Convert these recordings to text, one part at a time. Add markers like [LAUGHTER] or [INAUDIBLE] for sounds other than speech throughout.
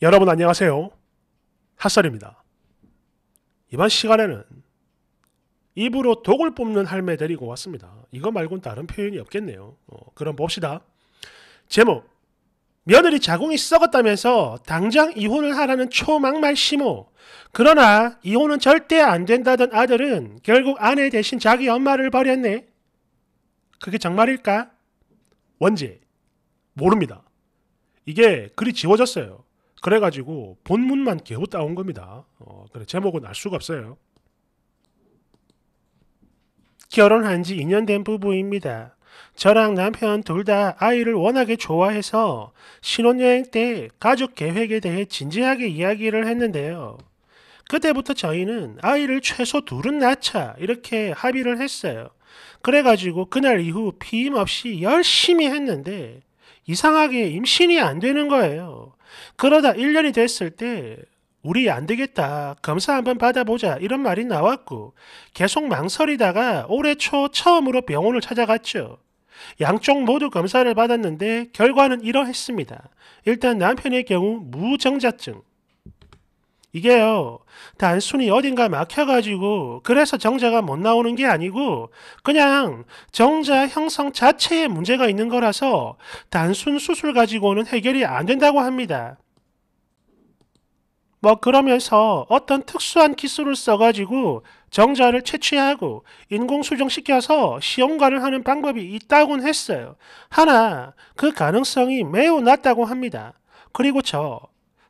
여러분 안녕하세요. 핫설입니다. 이번 시간에는 입으로 독을 뽑는 할매 데리고 왔습니다. 이거 말곤 다른 표현이 없겠네요. 어, 그럼 봅시다. 제목 며느리 자궁이 썩었다면서 당장 이혼을 하라는 초막말 심호. 그러나 이혼은 절대 안 된다던 아들은 결국 아내 대신 자기 엄마를 버렸네. 그게 정말일까? 원제 모릅니다. 이게 글이 지워졌어요. 그래가지고 본문만 겨우 따온 겁니다. 어, 그래 제목은 알 수가 없어요. 결혼한 지 2년 된 부부입니다. 저랑 남편 둘 다 아이를 워낙에 좋아해서 신혼여행 때 가족 계획에 대해 진지하게 이야기를 했는데요. 그때부터 저희는 아이를 최소 둘은 낳자 이렇게 합의를 했어요. 그래가지고 그날 이후 피임 없이 열심히 했는데 이상하게 임신이 안 되는 거예요. 그러다 1년이 됐을 때 우리 안 되겠다. 검사 한번 받아보자. 이런 말이 나왔고 계속 망설이다가 올해 초 처음으로 병원을 찾아갔죠. 양쪽 모두 검사를 받았는데 결과는 이러했습니다. 일단 남편의 경우 무정자증, 이게요, 단순히 어딘가 막혀가지고, 그래서 정자가 못 나오는 게 아니고, 그냥 정자 형성 자체에 문제가 있는 거라서, 단순 수술 가지고는 해결이 안 된다고 합니다. 뭐 그러면서 어떤 특수한 기술을 써가지고 정자를 채취하고 인공수정시켜서 시험관을 하는 방법이 있다곤 했어요. 하나, 그 가능성이 매우 낮다고 합니다. 그리고 저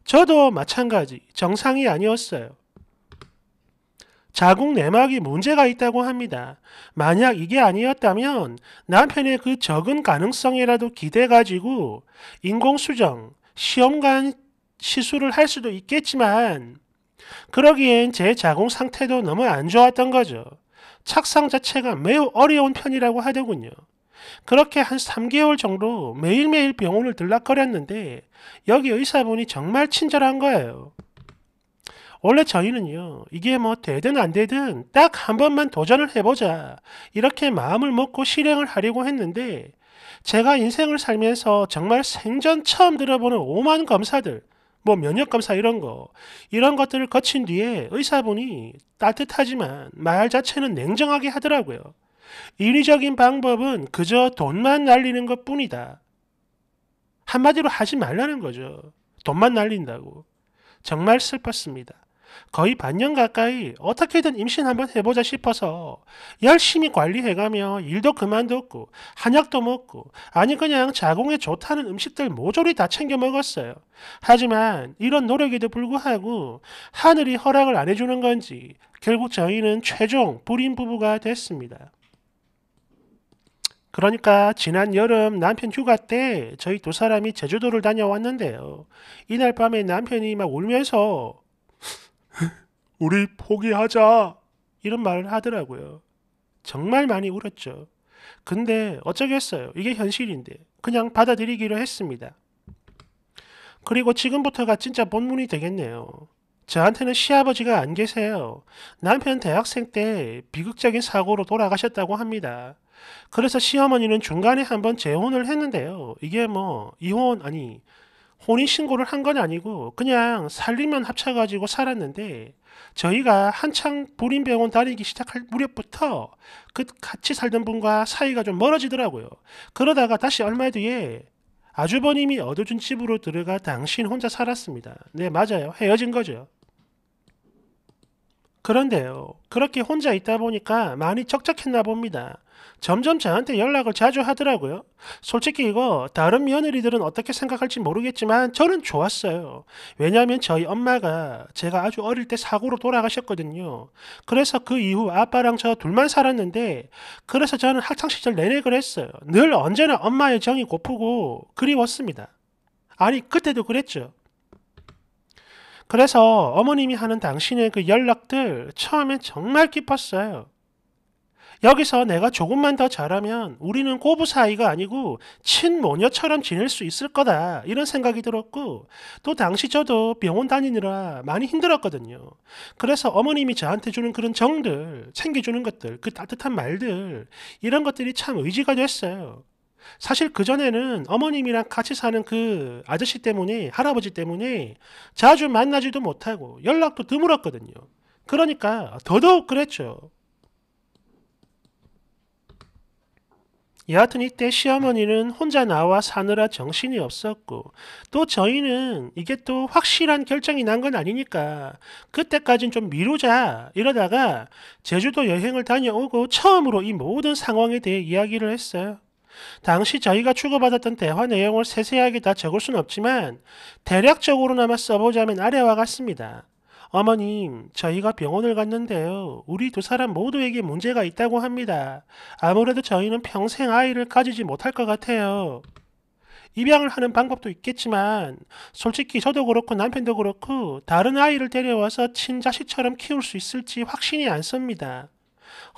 저도 마찬가지 정상이 아니었어요. 자궁 내막이 문제가 있다고 합니다. 만약 이게 아니었다면 남편의 그 적은 가능성이라도 기대가지고 인공수정, 시험관 시술을 할 수도 있겠지만 그러기엔 제 자궁 상태도 너무 안 좋았던 거죠. 착상 자체가 매우 어려운 편이라고 하더군요. 그렇게 한 3개월 정도 매일매일 병원을 들락거렸는데 여기 의사분이 정말 친절한 거예요. 원래 저희는요, 이게 뭐 되든 안 되든 딱 한 번만 도전을 해보자. 이렇게 마음을 먹고 실행을 하려고 했는데, 제가 인생을 살면서 정말 생전 처음 들어보는 오만 검사들, 뭐 면역검사 이런 거, 이런 것들을 거친 뒤에 의사분이 따뜻하지만 말 자체는 냉정하게 하더라고요. 인위적인 방법은 그저 돈만 날리는 것 뿐이다. 한마디로 하지 말라는 거죠. 돈만 날린다고. 정말 슬펐습니다. 거의 반년 가까이 어떻게든 임신 한번 해보자 싶어서 열심히 관리해가며 일도 그만뒀고 한약도 먹고 아니 그냥 자궁에 좋다는 음식들 모조리 다 챙겨 먹었어요. 하지만 이런 노력에도 불구하고 하늘이 허락을 안 해주는 건지 결국 저희는 최종 불임 부부가 됐습니다. 그러니까 지난 여름 남편 휴가 때 저희 두 사람이 제주도를 다녀왔는데요. 이날 밤에 남편이 막 울면서 우리 포기하자 이런 말을 하더라고요. 정말 많이 울었죠. 근데 어쩌겠어요. 이게 현실인데 그냥 받아들이기로 했습니다. 그리고 지금부터가 진짜 본문이 되겠네요. 저한테는 시아버지가 안 계세요. 남편 대학생 때 비극적인 사고로 돌아가셨다고 합니다. 그래서 시어머니는 중간에 한번 재혼을 했는데요. 이게 뭐 이혼 아니 혼인 신고를 한 건 아니고 그냥 살림만 합쳐 가지고 살았는데 저희가 한창 불임병원 다니기 시작할 무렵부터 그 같이 살던 분과 사이가 좀 멀어지더라고요. 그러다가 다시 얼마 뒤에 아주버님이 얻어준 집으로 들어가 당신 혼자 살았습니다. 네, 맞아요. 헤어진 거죠. 그런데요. 그렇게 혼자 있다 보니까 많이 적적했나 봅니다. 점점 저한테 연락을 자주 하더라고요. 솔직히 이거 다른 며느리들은 어떻게 생각할지 모르겠지만 저는 좋았어요. 왜냐하면 저희 엄마가 제가 아주 어릴 때 사고로 돌아가셨거든요. 그래서 그 이후 아빠랑 저 둘만 살았는데 그래서 저는 학창시절 내내 그랬어요. 늘 언제나 엄마의 정이 고프고 그리웠습니다. 아니 그때도 그랬죠. 그래서 어머님이 하는 당신의 그 연락들 처음엔 정말 기뻤어요. 여기서 내가 조금만 더 잘하면 우리는 고부 사이가 아니고 친모녀처럼 지낼 수 있을 거다 이런 생각이 들었고 또 당시 저도 병원 다니느라 많이 힘들었거든요. 그래서 어머님이 저한테 주는 그런 정들, 챙겨주는 것들, 그 따뜻한 말들 이런 것들이 참 의지가 됐어요. 사실 그전에는 어머님이랑 같이 사는 그 아저씨 때문에, 할아버지 때문에 자주 만나지도 못하고 연락도 드물었거든요. 그러니까 더더욱 그랬죠. 여하튼 이때 시어머니는 혼자 나와 사느라 정신이 없었고 또 저희는 이게 또 확실한 결정이 난 건 아니니까 그때까진 좀 미루자 이러다가 제주도 여행을 다녀오고 처음으로 이 모든 상황에 대해 이야기를 했어요. 당시 저희가 주고받았던 대화 내용을 세세하게 다 적을 순 없지만 대략적으로나마 써보자면 아래와 같습니다. 어머님, 저희가 병원을 갔는데요. 우리 두 사람 모두에게 문제가 있다고 합니다. 아무래도 저희는 평생 아이를 가지지 못할 것 같아요. 입양을 하는 방법도 있겠지만 솔직히 저도 그렇고 남편도 그렇고 다른 아이를 데려와서 친자식처럼 키울 수 있을지 확신이 안 섭니다.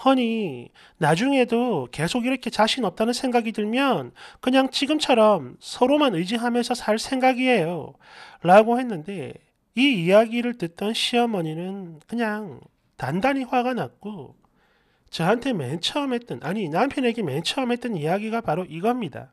허니, 나중에도 계속 이렇게 자신 없다는 생각이 들면 그냥 지금처럼 서로만 의지하면서 살 생각이에요. 라고 했는데 이 이야기를 듣던 시어머니는 그냥 단단히 화가 났고 저한테 맨 처음 했던, 아니 남편에게 맨 처음 했던 이야기가 바로 이겁니다.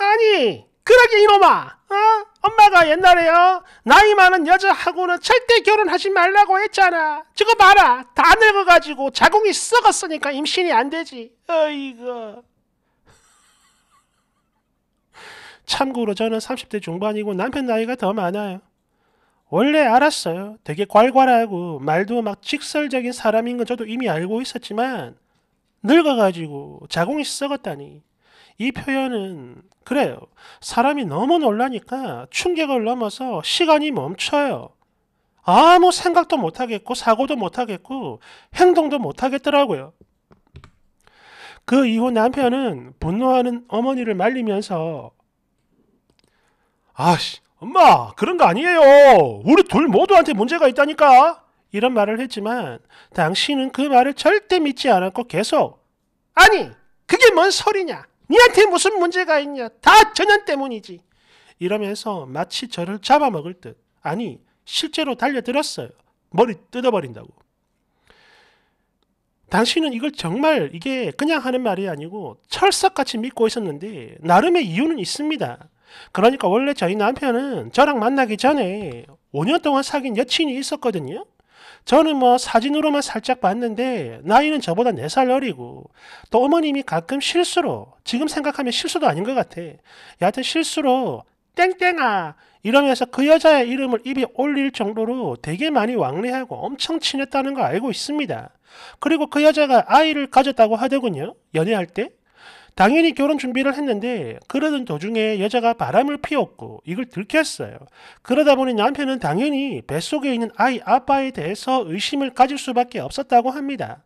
아니! 그러게 이놈아 어? 엄마가 옛날에요 나이 많은 여자하고는 절대 결혼하지 말라고 했잖아 저거 봐라 다 늙어가지고 자궁이 썩었으니까 임신이 안 되지 어이구 [LAUGHS] 참고로 저는 30대 중반이고 남편 나이가 더 많아요 원래 알았어요 되게 괄괄하고 말도 막 직설적인 사람인 건 저도 이미 알고 있었지만 늙어가지고 자궁이 썩었다니 이 표현은 그래요. 사람이 너무 놀라니까 충격을 넘어서 시간이 멈춰요. 아무 생각도 못하겠고 사고도 못하겠고 행동도 못하겠더라고요. 그 이후 남편은 분노하는 어머니를 말리면서 아씨 엄마 그런 거 아니에요. 우리 둘 모두한테 문제가 있다니까. 이런 말을 했지만 당신은 그 말을 절대 믿지 않았고 계속 아니 그게 뭔 소리냐 니한테 무슨 문제가 있냐? 다 전현 때문이지. 이러면서 마치 저를 잡아먹을 듯 아니 실제로 달려들었어요. 머리 뜯어버린다고. 당신은 이걸 정말 이게 그냥 하는 말이 아니고 철석같이 믿고 있었는데 나름의 이유는 있습니다. 그러니까 원래 저희 남편은 저랑 만나기 전에 5년 동안 사귄 여친이 있었거든요. 저는 뭐 사진으로만 살짝 봤는데 나이는 저보다 4살 어리고 또 어머님이 가끔 실수로 지금 생각하면 실수도 아닌 것 같아. 여하튼 실수로 땡땡아 이러면서 그 여자의 이름을 입에 올릴 정도로 되게 많이 왕래하고 엄청 친했다는 거 알고 있습니다. 그리고 그 여자가 아이를 가졌다고 하더군요. 연애할 때. 당연히 결혼 준비를 했는데 그러던 도중에 여자가 바람을 피웠고 이걸 들켰어요. 그러다 보니 남편은 당연히 뱃속에 있는 아이 아빠에 대해서 의심을 가질 수밖에 없었다고 합니다.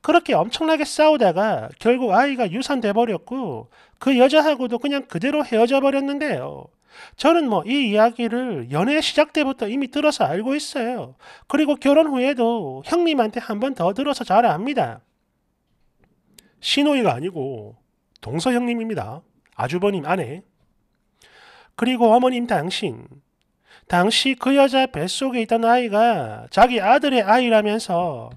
그렇게 엄청나게 싸우다가 결국 아이가 유산돼 버렸고 그 여자하고도 그냥 그대로 헤어져 버렸는데요. 저는 뭐 이 이야기를 연애 시작 때부터 이미 들어서 알고 있어요. 그리고 결혼 후에도 형님한테 한 번 더 들어서 잘 압니다. 시노이가 아니고 동서 형님입니다. 아주버님 아내. 그리고 어머님 당신. 당시 그 여자 뱃속에 있던 아이가 자기 아들의 아이라면서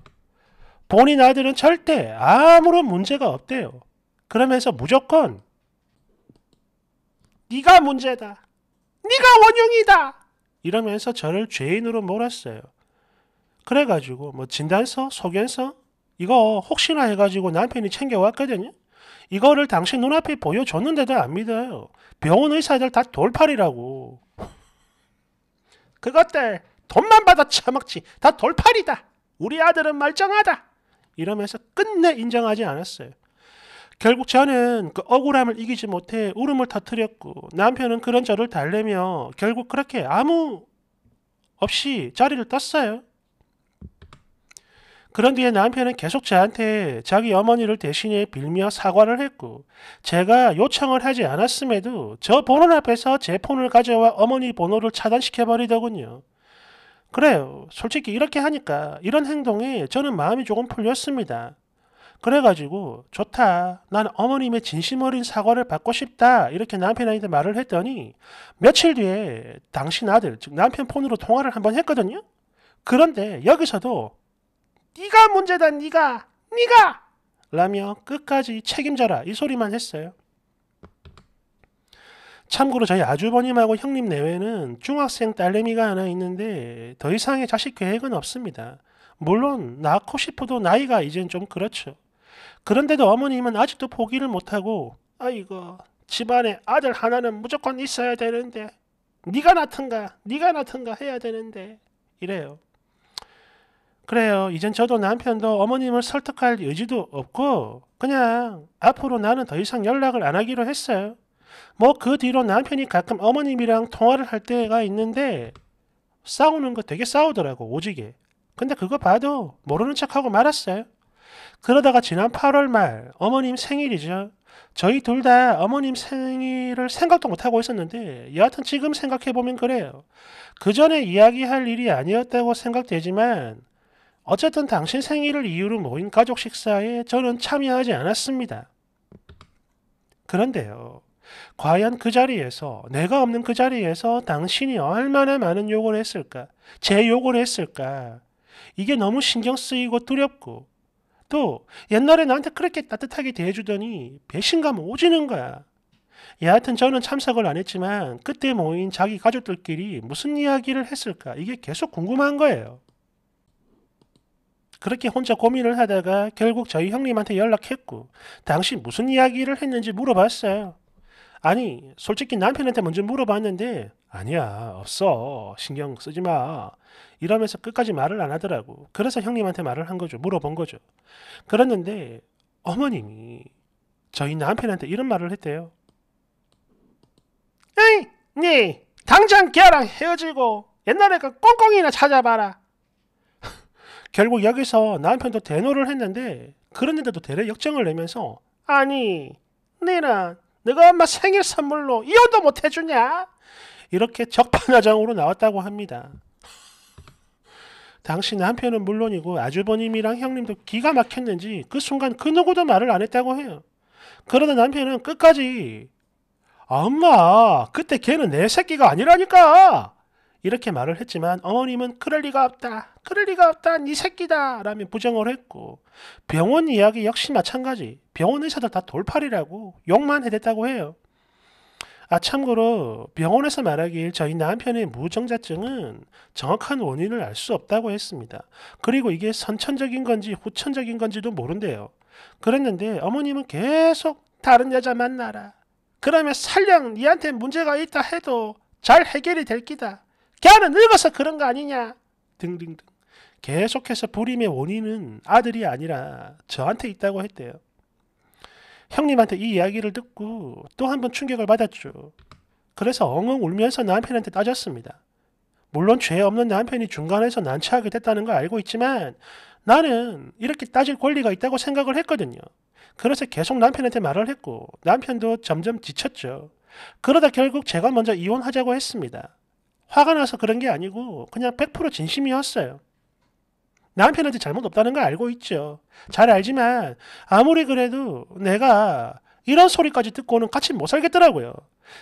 본인 아들은 절대 아무런 문제가 없대요. 그러면서 무조건 네가 문제다. 네가 원흉이다. 이러면서 저를 죄인으로 몰았어요. 그래가지고 뭐 진단서, 소견서 이거 혹시나 해가지고 남편이 챙겨왔거든요. 이거를 당신 눈앞에 보여줬는데도 안 믿어요. 병원 의사들 다 돌팔이라고. 그것들 돈만 받아 처먹지 다 돌팔이다. 우리 아들은 말짱하다. 이러면서 끝내 인정하지 않았어요. 결국 저는 그 억울함을 이기지 못해 울음을 터뜨렸고 남편은 그런 저를 달래며 결국 그렇게 아무 없이 자리를 떴어요. 그런 뒤에 남편은 계속 저한테 자기 어머니를 대신해 빌며 사과를 했고 제가 요청을 하지 않았음에도 저 번호 앞에서 제 폰을 가져와 어머니 번호를 차단시켜버리더군요. 그래요. 솔직히 이렇게 하니까 이런 행동에 저는 마음이 조금 풀렸습니다. 그래가지고 좋다. 난 어머님의 진심 어린 사과를 받고 싶다. 이렇게 남편한테 말을 했더니 며칠 뒤에 당신 아들, 즉 남편 폰으로 통화를 한번 했거든요. 그런데 여기서도 네가 문제다 네가 네가 라며 끝까지 책임져라 이 소리만 했어요. 참고로 저희 아주버님하고 형님 내외는 중학생 딸내미가 하나 있는데 더 이상의 자식 계획은 없습니다. 물론 낳고 싶어도 나이가 이젠 좀 그렇죠. 그런데도 어머님은 아직도 포기를 못하고 아이고 집안에 아들 하나는 무조건 있어야 되는데 네가 낳든가 네가 낳든가 해야 되는데 이래요. 그래요. 이젠 저도 남편도 어머님을 설득할 의지도 없고 그냥 앞으로 나는 더 이상 연락을 안 하기로 했어요. 뭐 그 뒤로 남편이 가끔 어머님이랑 통화를 할 때가 있는데 싸우는 거 되게 싸우더라고 오지게. 근데 그거 봐도 모르는 척하고 말았어요. 그러다가 지난 8월 말 어머님 생일이죠. 저희 둘 다 어머님 생일을 생각도 못하고 있었는데 여하튼 지금 생각해보면 그래요. 그 전에 이야기할 일이 아니었다고 생각되지만 어쨌든 당신 생일을 이유로 모인 가족 식사에 저는 참여하지 않았습니다. 그런데요. 과연 그 자리에서 내가 없는 그 자리에서 당신이 얼마나 많은 욕을 했을까? 제 욕을 했을까? 이게 너무 신경 쓰이고 두렵고 또 옛날에 나한테 그렇게 따뜻하게 대해주더니 배신감 오지는 거야. 여하튼 저는 참석을 안 했지만 그때 모인 자기 가족들끼리 무슨 이야기를 했을까? 이게 계속 궁금한 거예요. 그렇게 혼자 고민을 하다가 결국 저희 형님한테 연락했고 당신 무슨 이야기를 했는지 물어봤어요. 아니 솔직히 남편한테 먼저 물어봤는데 아니야 없어 신경 쓰지 마 이러면서 끝까지 말을 안 하더라고 그래서 형님한테 말을 한 거죠 물어본 거죠 그랬는데 어머님이 저희 남편한테 이런 말을 했대요 에이 네 당장 걔랑 헤어지고 옛날에 그 꽁꽁이나 찾아봐라 결국 여기서 남편도 대노를 했는데 그런데도 대래 역정을 내면서 아니 내는 내가 엄마 생일 선물로 이혼도 못 해주냐? 이렇게 적반하장으로 나왔다고 합니다. 당시 남편은 물론이고 아주버님이랑 형님도 기가 막혔는지 그 순간 그 누구도 말을 안 했다고 해요. 그러다 남편은 끝까지 엄마 그때 걔는 내 새끼가 아니라니까 이렇게 말을 했지만 어머님은 그럴 리가 없다. 그럴 리가 없다. 네 새끼다. 라며 부정을 했고 병원 이야기 역시 마찬가지. 병원 의사들 다 돌팔이라고 욕만 해댔다고 해요. 아 참고로 병원에서 말하길 저희 남편의 무정자증은 정확한 원인을 알 수 없다고 했습니다. 그리고 이게 선천적인 건지 후천적인 건지도 모른대요. 그랬는데 어머님은 계속 다른 여자 만나라. 그러면 살령 니한테 문제가 있다 해도 잘 해결이 될 기다. 걔는 늙어서 그런 거 아니냐 등등등 계속해서 불임의 원인은 아들이 아니라 저한테 있다고 했대요. 형님한테 이 이야기를 듣고 또 한 번 충격을 받았죠. 그래서 엉엉 울면서 남편한테 따졌습니다. 물론 죄 없는 남편이 중간에서 난처하게 됐다는 걸 알고 있지만 나는 이렇게 따질 권리가 있다고 생각을 했거든요. 그래서 계속 남편한테 말을 했고 남편도 점점 지쳤죠. 그러다 결국 제가 먼저 이혼하자고 했습니다. 화가 나서 그런 게 아니고 그냥 100% 진심이었어요. 남편한테 잘못 없다는 걸 알고 있죠. 잘 알지만 아무리 그래도 내가 이런 소리까지 듣고는 같이 못 살겠더라고요.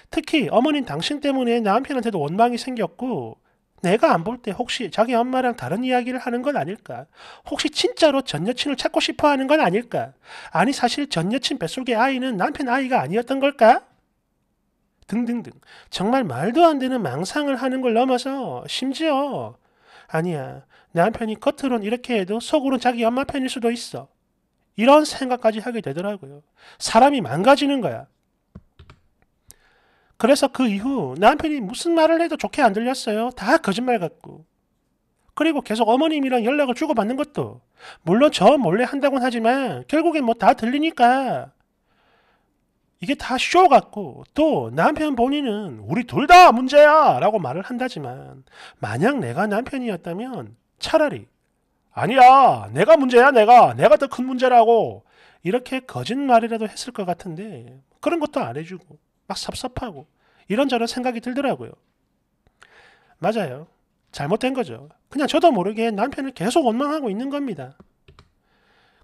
특히 어머님 당신 때문에 남편한테도 원망이 생겼고 내가 안 볼 때 혹시 자기 엄마랑 다른 이야기를 하는 건 아닐까? 혹시 진짜로 전 여친을 찾고 싶어 하는 건 아닐까? 아니 사실 전 여친 뱃속의 아이는 남편 아이가 아니었던 걸까? 등등등. 정말 말도 안 되는 망상을 하는 걸 넘어서 심지어 아니야. 남편이 겉으론 이렇게 해도 속으론 자기 엄마 편일 수도 있어. 이런 생각까지 하게 되더라고요. 사람이 망가지는 거야. 그래서 그 이후 남편이 무슨 말을 해도 좋게 안 들렸어요. 다 거짓말 같고. 그리고 계속 어머님이랑 연락을 주고받는 것도 물론 저 몰래 한다곤 하지만 결국엔 뭐 다 들리니까 이게 다 쇼 같고 또 남편 본인은 우리 둘 다 문제야 라고 말을 한다지만 만약 내가 남편이었다면 차라리 아니야 내가 문제야 내가 내가 더 큰 문제라고 이렇게 거짓말이라도 했을 것 같은데 그런 것도 안 해주고 막 섭섭하고 이런저런 생각이 들더라고요. 맞아요. 잘못된 거죠. 그냥 저도 모르게 남편을 계속 원망하고 있는 겁니다.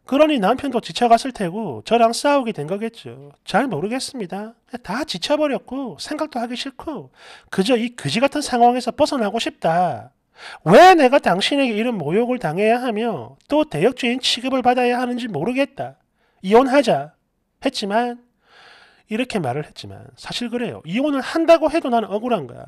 그러니 남편도 지쳐갔을 테고 저랑 싸우게 된 거겠죠. 잘 모르겠습니다. 다 지쳐버렸고 생각도 하기 싫고 그저 이 그지 같은 상황에서 벗어나고 싶다. 왜 내가 당신에게 이런 모욕을 당해야 하며 또 대역죄인 취급을 받아야 하는지 모르겠다. 이혼하자. 했지만 이렇게 말을 했지만 사실 그래요. 이혼을 한다고 해도 나는 억울한 거야.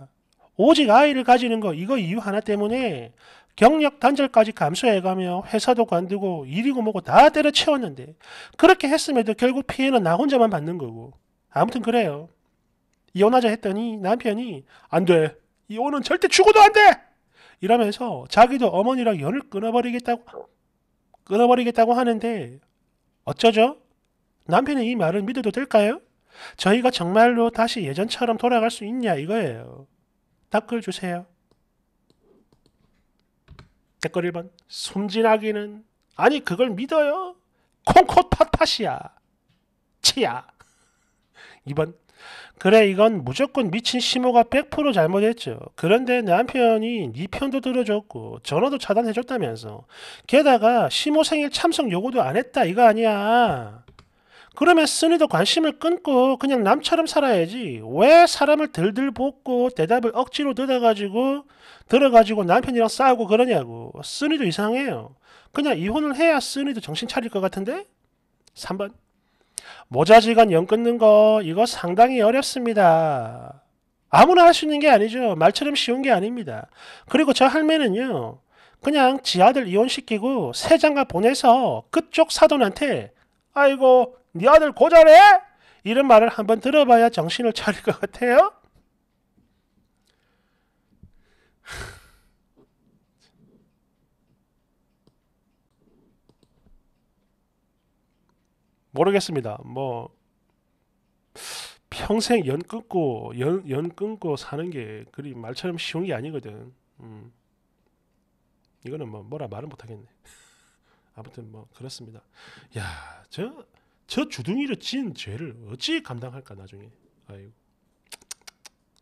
오직 아이를 가지는 거 이거 이유 하나 때문에 경력 단절까지 감수해가며 회사도 관두고 일이고 뭐고 다 때려치웠는데 그렇게 했음에도 결국 피해는 나 혼자만 받는 거고 아무튼 그래요. 이혼하자 했더니 남편이 안 돼. 이혼은 절대 죽어도 안 돼. 이러면서 자기도 어머니랑 연을 끊어버리겠다고 끊어버리겠다고 하는데 어쩌죠? 남편의 이 말을 믿어도 될까요? 저희가 정말로 다시 예전처럼 돌아갈 수 있냐 이거예요. 답글 주세요. 댓글 1번 순진하기는 아니 그걸 믿어요 콩코팟팟이야 치야 2번 [LAUGHS] 그래 이건 무조건 미친 시모가 100% 잘못했죠. 그런데 남편이 네 편도 들어줬고 전화도 차단해줬다면서 게다가 시모 생일 참석 요구도 안 했다 이거 아니야. 그러면 쓰니도 관심을 끊고 그냥 남처럼 살아야지. 왜 사람을 들들 볶고 대답을 억지로 듣어가지고 들어가지고 남편이랑 싸우고 그러냐고. 쓰니도 이상해요. 그냥 이혼을 해야 쓰니도 정신 차릴 것 같은데? 3번. 모자지간 연 끊는 거 이거 상당히 어렵습니다. 아무나 할 수 있는 게 아니죠. 말처럼 쉬운 게 아닙니다. 그리고 저 할매는요. 그냥 지 아들 이혼시키고 새 장가 보내서 그쪽 사돈한테 아이고 네 아들 고자래? 이런 말을 한번 들어봐야 정신을 차릴 것 같아요. 모르겠습니다. 뭐 평생 연 끊고 연, 연 끊고 사는 게 그리 말처럼 쉬운 게 아니거든. 음. 이거는 뭐 뭐라 말은 못하겠네. 아무튼 뭐 그렇습니다. 야저 저 주둥이를 지은 죄를 어찌 감당할까 나중에 아이고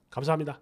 감사합니다.